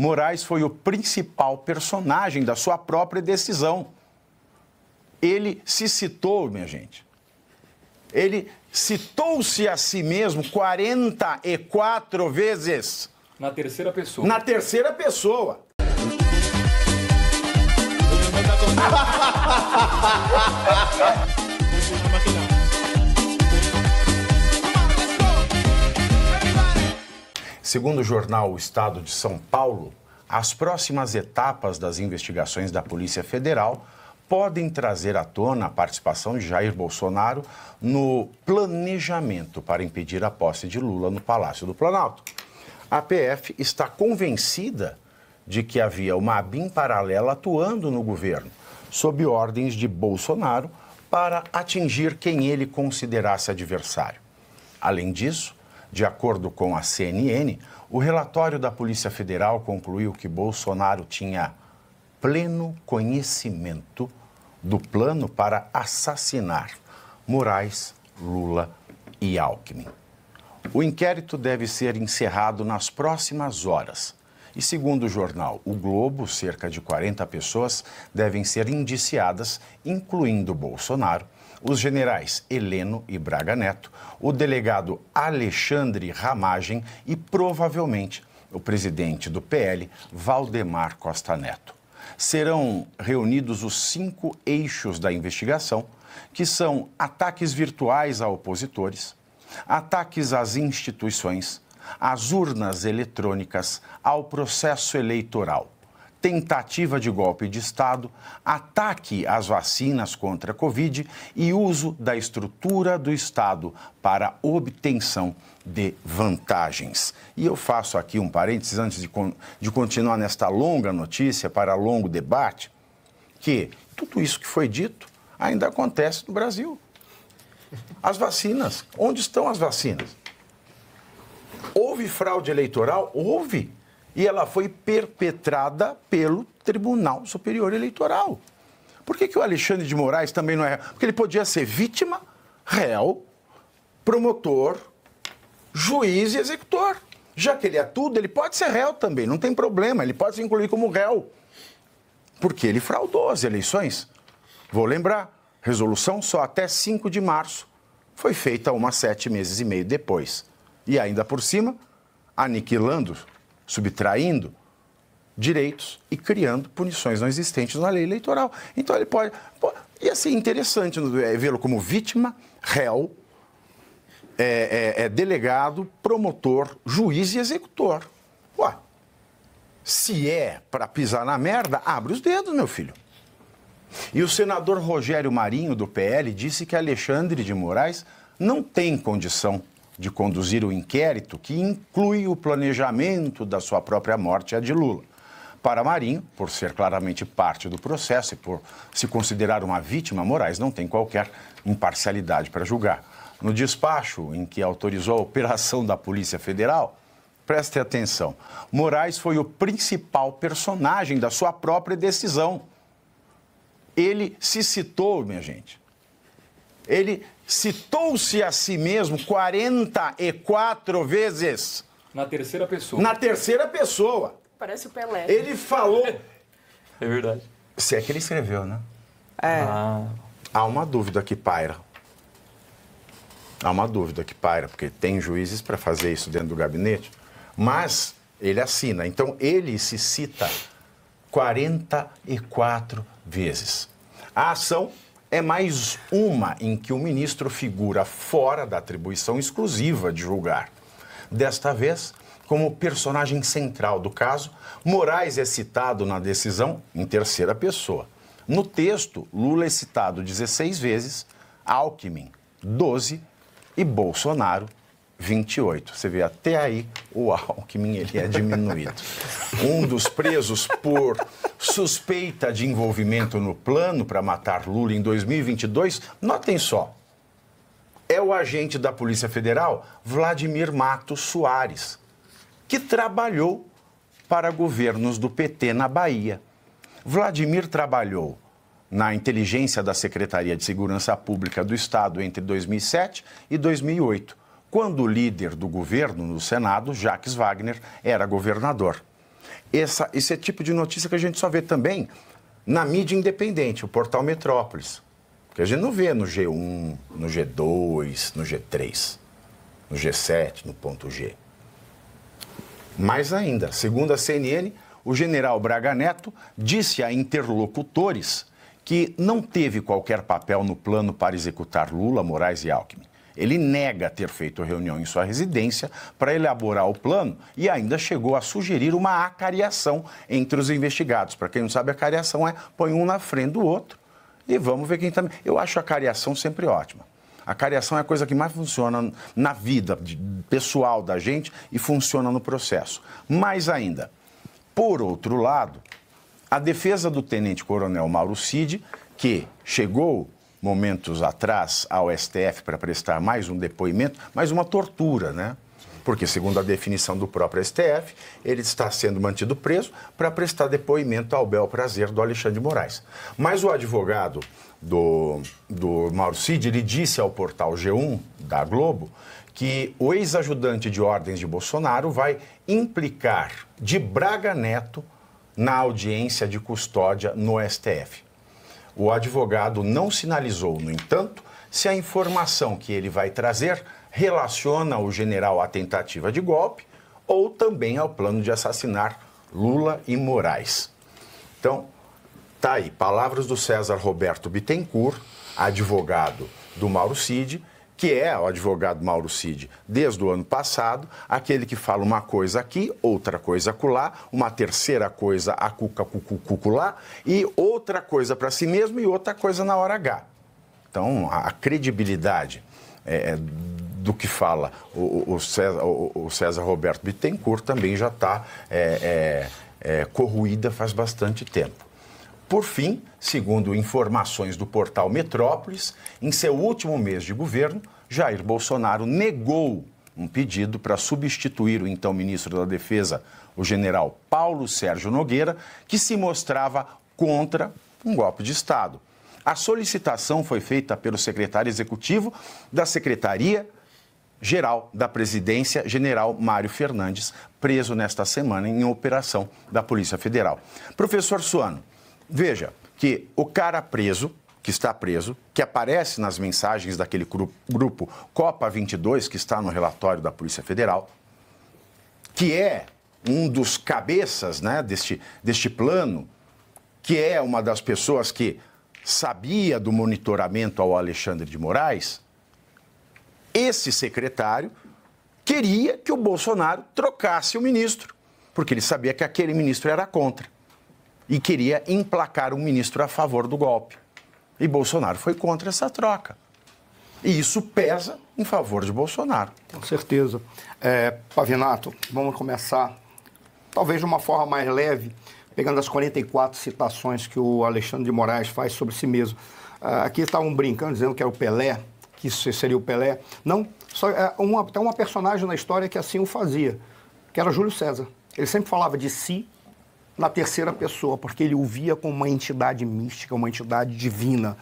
Moraes foi o principal personagem da sua própria decisão. Ele se citou, minha gente. Ele citou-se a si mesmo 44 vezes. Na terceira pessoa. Na terceira pessoa. Segundo o jornal O Estado de São Paulo, as próximas etapas das investigações da Polícia Federal podem trazer à tona a participação de Jair Bolsonaro no planejamento para impedir a posse de Lula no Palácio do Planalto. A PF está convencida de que havia uma ABIN paralela atuando no governo, sob ordens de Bolsonaro, para atingir quem ele considerasse adversário. Além disso, de acordo com a CNN, o relatório da Polícia Federal concluiu que Bolsonaro tinha pleno conhecimento do plano para assassinar Moraes, Lula e Alckmin. O inquérito deve ser encerrado nas próximas horas. E segundo o jornal O Globo, cerca de 40 pessoas devem ser indiciadas, incluindo Bolsonaro, os generais Heleno e Braga Neto, o delegado Alexandre Ramagem e provavelmente o presidente do PL, Valdemar Costa Neto. Serão reunidos os cinco eixos da investigação, que são ataques virtuais a opositores, ataques às instituições, às urnas eletrônicas, ao processo eleitoral tentativa de golpe de Estado, ataque às vacinas contra a Covid e uso da estrutura do Estado para obtenção de vantagens. E eu faço aqui um parênteses antes de, con de continuar nesta longa notícia para longo debate, que tudo isso que foi dito ainda acontece no Brasil. As vacinas, onde estão as vacinas? Houve fraude eleitoral? Houve. E ela foi perpetrada pelo Tribunal Superior Eleitoral. Por que, que o Alexandre de Moraes também não é Porque ele podia ser vítima, réu, promotor, juiz e executor. Já que ele é tudo, ele pode ser réu também, não tem problema, ele pode se incluir como réu. Porque ele fraudou as eleições. Vou lembrar, resolução só até 5 de março. Foi feita uma sete meses e meio depois. E ainda por cima, aniquilando subtraindo direitos e criando punições não existentes na lei eleitoral. Então ele pode. Pô, ia assim, ser interessante é, vê-lo como vítima, réu, é, é, é, delegado, promotor, juiz e executor. Ué, se é para pisar na merda, abre os dedos, meu filho. E o senador Rogério Marinho, do PL, disse que Alexandre de Moraes não tem condição de conduzir o inquérito, que inclui o planejamento da sua própria morte, a de Lula. Para Marinho, por ser claramente parte do processo e por se considerar uma vítima, Moraes não tem qualquer imparcialidade para julgar. No despacho em que autorizou a operação da Polícia Federal, preste atenção, Moraes foi o principal personagem da sua própria decisão. Ele se citou, minha gente. Ele citou-se a si mesmo 44 vezes. Na terceira pessoa. Na terceira pessoa. Parece o Pelé. Ele falou. É verdade. Se é que ele escreveu, né? É. Ah. Há uma dúvida que paira. Há uma dúvida que paira, porque tem juízes para fazer isso dentro do gabinete, mas ele assina. Então ele se cita 44 vezes. A ação é mais uma em que o ministro figura fora da atribuição exclusiva de julgar. Desta vez, como personagem central do caso, Moraes é citado na decisão em terceira pessoa. No texto, Lula é citado 16 vezes, Alckmin 12 e Bolsonaro 28. Você vê, até aí o Alckmin ele é diminuído. Um dos presos por suspeita de envolvimento no plano para matar Lula em 2022, notem só, é o agente da Polícia Federal Vladimir Matos Soares, que trabalhou para governos do PT na Bahia. Vladimir trabalhou na inteligência da Secretaria de Segurança Pública do Estado entre 2007 e 2008 quando o líder do governo no Senado, Jacques Wagner, era governador. Essa, esse é tipo de notícia que a gente só vê também na mídia independente, o portal Metrópolis. que a gente não vê no G1, no G2, no G3, no G7, no ponto G. Mais ainda, segundo a CNN, o general Braga Neto disse a interlocutores que não teve qualquer papel no plano para executar Lula, Moraes e Alckmin. Ele nega ter feito reunião em sua residência para elaborar o plano e ainda chegou a sugerir uma acariação entre os investigados. Para quem não sabe, a acariação é põe um na frente do outro e vamos ver quem também. Tá... Eu acho a acariação sempre ótima. A cariação é a coisa que mais funciona na vida pessoal da gente e funciona no processo. Mais ainda, por outro lado, a defesa do tenente-coronel Mauro Cid, que chegou momentos atrás ao STF para prestar mais um depoimento, mais uma tortura, né? Porque, segundo a definição do próprio STF, ele está sendo mantido preso para prestar depoimento ao bel prazer do Alexandre de Moraes. Mas o advogado do, do Mauro Cid, ele disse ao portal G1 da Globo que o ex-ajudante de ordens de Bolsonaro vai implicar de Braga Neto na audiência de custódia no STF. O advogado não sinalizou, no entanto, se a informação que ele vai trazer relaciona o general à tentativa de golpe ou também ao plano de assassinar Lula e Moraes. Então, tá aí, palavras do César Roberto Bittencourt, advogado do Mauro Cid, que é o advogado Mauro Cid, desde o ano passado, aquele que fala uma coisa aqui, outra coisa acolá, uma terceira coisa acuca lá, e outra coisa para si mesmo e outra coisa na hora H. Então, a credibilidade é, é, do que fala o, o, César, o, o, César, Roberto Bittencourt também já está é, é, é faz bastante tempo. Por fim, segundo informações do portal Metrópolis, em seu último mês de governo, Jair Bolsonaro negou um pedido para substituir o então ministro da Defesa, o general Paulo Sérgio Nogueira, que se mostrava contra um golpe de Estado. A solicitação foi feita pelo secretário executivo da Secretaria Geral da Presidência, General Mário Fernandes, preso nesta semana em operação da Polícia Federal. Professor Suano, veja que o cara preso, que está preso, que aparece nas mensagens daquele grupo, Copa 22, que está no relatório da Polícia Federal, que é um dos cabeças né, deste, deste plano, que é uma das pessoas que sabia do monitoramento ao Alexandre de Moraes, esse secretário queria que o Bolsonaro trocasse o ministro, porque ele sabia que aquele ministro era contra e queria emplacar um ministro a favor do golpe. E Bolsonaro foi contra essa troca. E isso pesa em favor de Bolsonaro. Com certeza. É, Pavinato, vamos começar, talvez de uma forma mais leve, pegando as 44 citações que o Alexandre de Moraes faz sobre si mesmo. É, aqui estavam brincando, dizendo que era é o Pelé, que isso seria o Pelé. Não, só, é, uma, tem uma personagem na história que assim o fazia, que era Júlio César. Ele sempre falava de si na terceira pessoa, porque ele o via como uma entidade mística, uma entidade divina.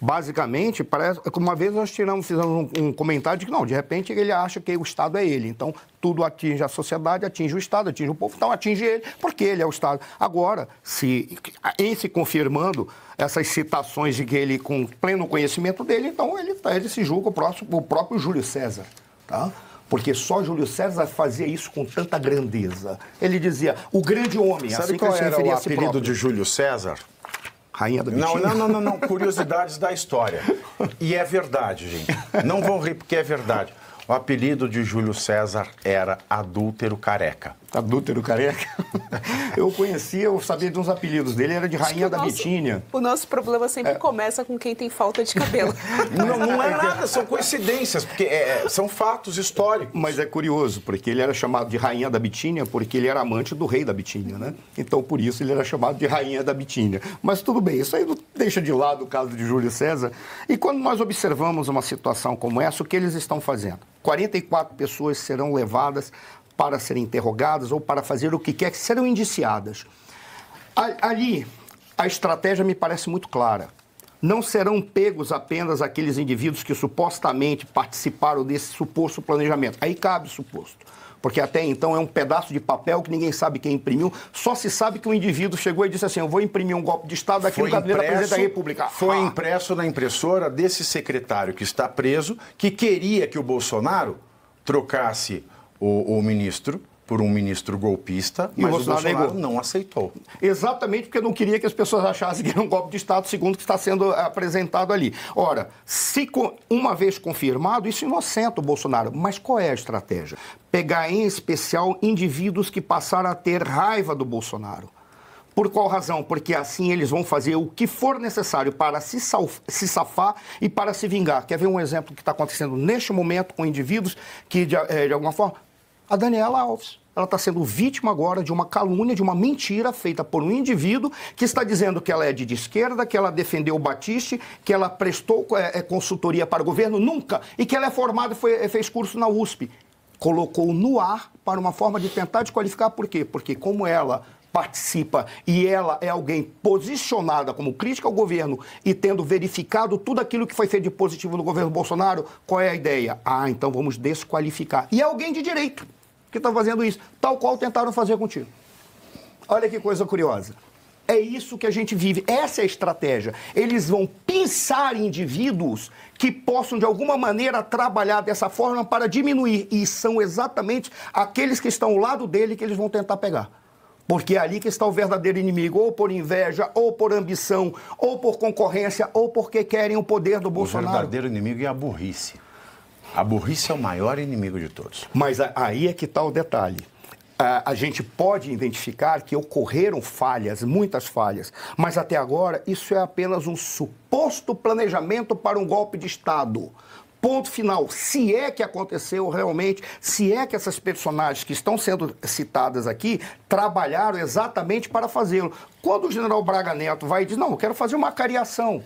Basicamente, parece, é uma vez nós tiramos, fizemos um, um comentário de que não, de repente ele acha que o Estado é ele. Então, tudo atinge a sociedade, atinge o Estado, atinge o povo, então atinge ele, porque ele é o Estado. Agora, se, em se confirmando essas citações de que ele, com pleno conhecimento dele, então ele, ele se julga o, próximo, o próprio Júlio César. Tá? Porque só Júlio César fazia isso com tanta grandeza. Ele dizia, o grande homem, Sabe assim qual era o apelido de Júlio César? Rainha da Mentira. Não, não, não, não, curiosidades da história. E é verdade, gente. Não vão rir porque é verdade. O apelido de Júlio César era adúltero careca. Tá adúltero careca. eu conhecia, eu sabia de uns apelidos dele, era de Rainha da Bitínia. O nosso problema sempre é. começa com quem tem falta de cabelo. não, não é nada, são coincidências, porque é, é, são fatos históricos. Mas é curioso, porque ele era chamado de Rainha da Bitínia porque ele era amante do rei da Bitínia, né? Então, por isso, ele era chamado de Rainha da Bitínia. Mas tudo bem, isso aí não deixa de lado o caso de Júlio César. E quando nós observamos uma situação como essa, o que eles estão fazendo? 44 pessoas serão levadas para serem interrogadas ou para fazer o que quer que serão indiciadas. Ali, a estratégia me parece muito clara. Não serão pegos apenas aqueles indivíduos que supostamente participaram desse suposto planejamento. Aí cabe suposto porque até então é um pedaço de papel que ninguém sabe quem imprimiu, só se sabe que o um indivíduo chegou e disse assim: Eu vou imprimir um golpe de Estado aqui foi no gabinete impresso, da presidente da República. Foi ah. impresso na impressora desse secretário que está preso, que queria que o Bolsonaro trocasse o, o ministro por um ministro golpista, e mas o Bolsonaro, Bolsonaro não aceitou. Exatamente porque não queria que as pessoas achassem que era um golpe de Estado, segundo o que está sendo apresentado ali. Ora, se uma vez confirmado, isso é inocenta o Bolsonaro. Mas qual é a estratégia? Pegar em especial indivíduos que passaram a ter raiva do Bolsonaro por qual razão? Porque assim eles vão fazer o que for necessário para se, se safar e para se vingar. Quer ver um exemplo que está acontecendo neste momento com indivíduos que, de, eh, de alguma forma. A Daniela Alves. Ela está sendo vítima agora de uma calúnia, de uma mentira feita por um indivíduo que está dizendo que ela é de esquerda, que ela defendeu o Batiste, que ela prestou eh, eh, consultoria para o governo, nunca, e que ela é formada e fez curso na USP. Colocou no ar para uma forma de tentar desqualificar, por quê? Porque, como ela participa e ela é alguém posicionada como crítica ao governo e tendo verificado tudo aquilo que foi feito de positivo no governo Bolsonaro, qual é a ideia? Ah, então vamos desqualificar. E é alguém de direito que está fazendo isso, tal qual tentaram fazer contigo. Olha que coisa curiosa. É isso que a gente vive, essa é a estratégia. Eles vão pensar indivíduos que possam, de alguma maneira, trabalhar dessa forma para diminuir. E são exatamente aqueles que estão ao lado dele que eles vão tentar pegar. Porque é ali que está o verdadeiro inimigo, ou por inveja, ou por ambição, ou por concorrência, ou porque querem o poder do Bolsonaro. O verdadeiro inimigo é a burrice. A burrice é o maior inimigo de todos. Mas aí é que está o detalhe. A gente pode identificar que ocorreram falhas, muitas falhas, mas até agora isso é apenas um suposto planejamento para um golpe de Estado. Ponto final. Se é que aconteceu realmente, se é que essas personagens que estão sendo citadas aqui trabalharam exatamente para fazê-lo. Quando o general Braga Neto vai e diz: não, eu quero fazer uma cariação,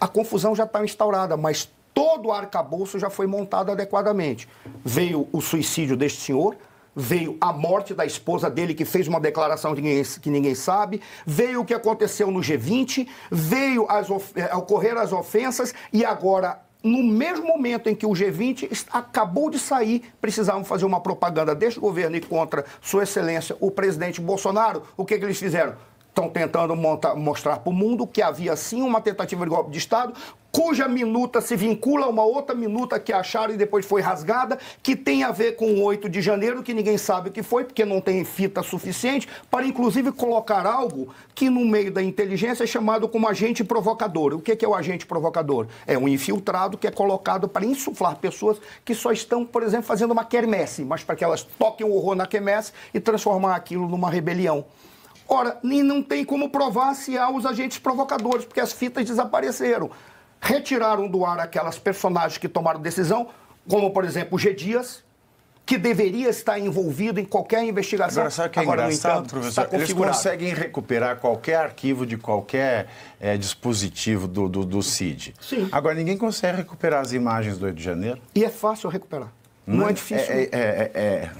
a confusão já está instaurada, mas todo o arcabouço já foi montado adequadamente. Veio o suicídio deste senhor, veio a morte da esposa dele, que fez uma declaração que ninguém, que ninguém sabe, veio o que aconteceu no G20, veio as, eh, ocorrer as ofensas e agora no mesmo momento em que o G20 acabou de sair, precisavam fazer uma propaganda deste governo e contra Sua Excelência, o presidente Bolsonaro, o que, que eles fizeram? estão tentando montar, mostrar para o mundo que havia sim uma tentativa de golpe de Estado, cuja minuta se vincula a uma outra minuta que acharam e depois foi rasgada, que tem a ver com o 8 de janeiro, que ninguém sabe o que foi, porque não tem fita suficiente, para inclusive colocar algo que no meio da inteligência é chamado como agente provocador. O que é, que é o agente provocador? É um infiltrado que é colocado para insuflar pessoas que só estão, por exemplo, fazendo uma quermesse, mas para que elas toquem o horror na quermesse e transformar aquilo numa rebelião. Ora, nem não tem como provar se há os agentes provocadores, porque as fitas desapareceram. Retiraram do ar aquelas personagens que tomaram decisão, como, por exemplo, o G. Dias, que deveria estar envolvido em qualquer investigação. Agora, sabe o que é Agora, engraçado, entanto, professor? Eles conseguem recuperar qualquer arquivo de qualquer é, dispositivo do, do, do, CID. Sim. Agora, ninguém consegue recuperar as imagens do Rio de janeiro. E é fácil recuperar. Não, Não é, é? difícil. É, né? é, é, é, é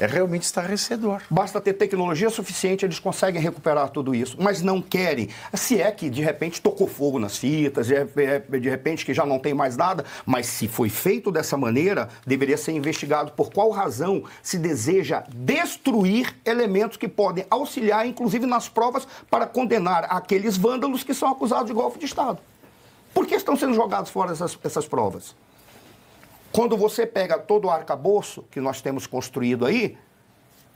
é realmente estarrecedor. Basta ter tecnologia suficiente, eles conseguem recuperar tudo isso, mas não querem. Se é que de repente tocou fogo nas fitas, é, de repente que já não tem mais nada, mas se foi feito dessa maneira, deveria ser investigado por qual razão se deseja destruir elementos que podem auxiliar, inclusive nas provas, para condenar aqueles vândalos que são acusados de golpe de Estado. Por que estão sendo jogados fora essas, essas provas? Quando você pega todo o arcabouço que nós temos construído aí,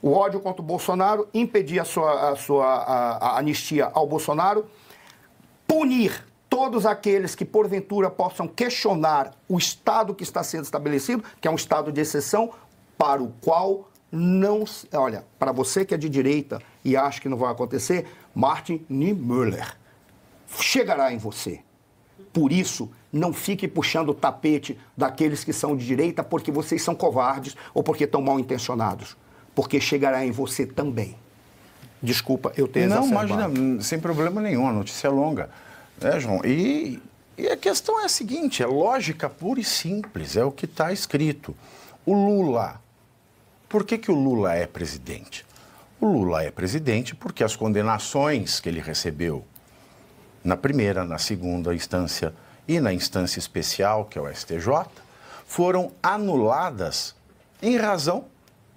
o ódio contra o Bolsonaro, impedir a sua, a sua a, a anistia ao Bolsonaro, punir todos aqueles que porventura possam questionar o Estado que está sendo estabelecido, que é um Estado de exceção, para o qual não. Olha, para você que é de direita e acha que não vai acontecer, Martin Niemöller chegará em você. Por isso, não fique puxando o tapete daqueles que são de direita porque vocês são covardes ou porque estão mal intencionados. Porque chegará em você também. Desculpa, eu ter Não, imagina, sem problema nenhum, a notícia é longa. É, João, e, e a questão é a seguinte, é lógica pura e simples, é o que está escrito. O Lula, por que, que o Lula é presidente? O Lula é presidente porque as condenações que ele recebeu na primeira, na segunda instância, e na instância especial, que é o STJ, foram anuladas em razão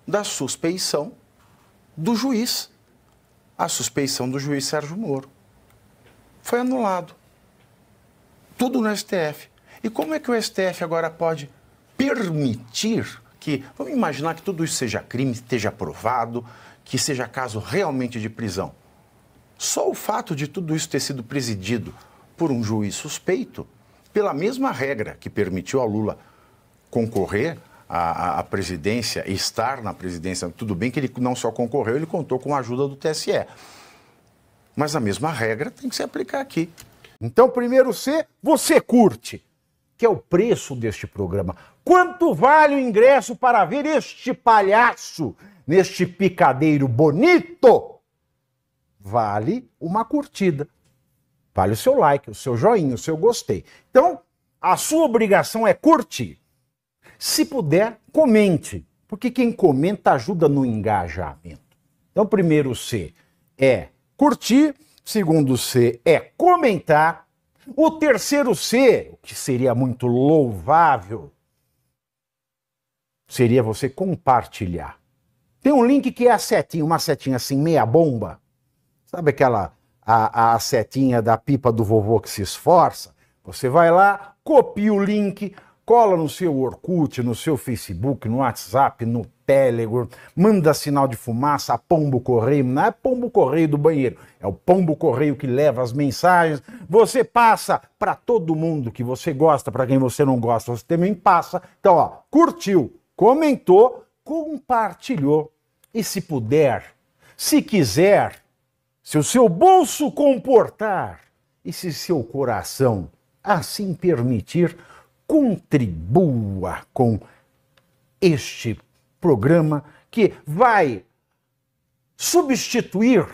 da suspeição do juiz. A suspeição do juiz Sérgio Moro foi anulado. Tudo no STF. E como é que o STF agora pode permitir que, vamos imaginar que tudo isso seja crime, esteja aprovado, que seja caso realmente de prisão? Só o fato de tudo isso ter sido presidido por um juiz suspeito pela mesma regra que permitiu a Lula concorrer à, à, presidência, estar na presidência. Tudo bem que ele não só concorreu, ele contou com a ajuda do TSE. Mas a mesma regra tem que se aplicar aqui. Então, primeiro C, você curte, que é o preço deste programa. Quanto vale o ingresso para ver este palhaço, neste picadeiro bonito? Vale uma curtida. Vale o seu like, o seu joinha, o seu gostei. Então, a sua obrigação é curtir. Se puder, comente, porque quem comenta ajuda no engajamento. Então, primeiro C é curtir, segundo C é comentar, o terceiro C, o que seria muito louvável, seria você compartilhar. Tem um link que é a setinha, uma setinha assim, meia bomba. Sabe aquela a, a setinha da pipa do vovô que se esforça, você vai lá, copia o link, cola no seu Orkut, no seu Facebook, no WhatsApp, no Telegram, manda sinal de fumaça a pombo correio, não é pombo correio do banheiro, é o pombo correio que leva as mensagens. Você passa para todo mundo que você gosta, para quem você não gosta, você também passa. Então, ó, curtiu, comentou, compartilhou e se puder, se quiser, se o seu bolso comportar e se seu coração assim permitir, contribua com este programa que vai substituir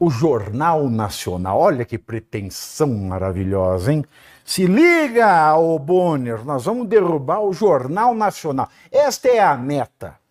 o Jornal Nacional. Olha que pretensão maravilhosa, hein? Se liga, ô Bonner, nós vamos derrubar o Jornal Nacional. Esta é a meta.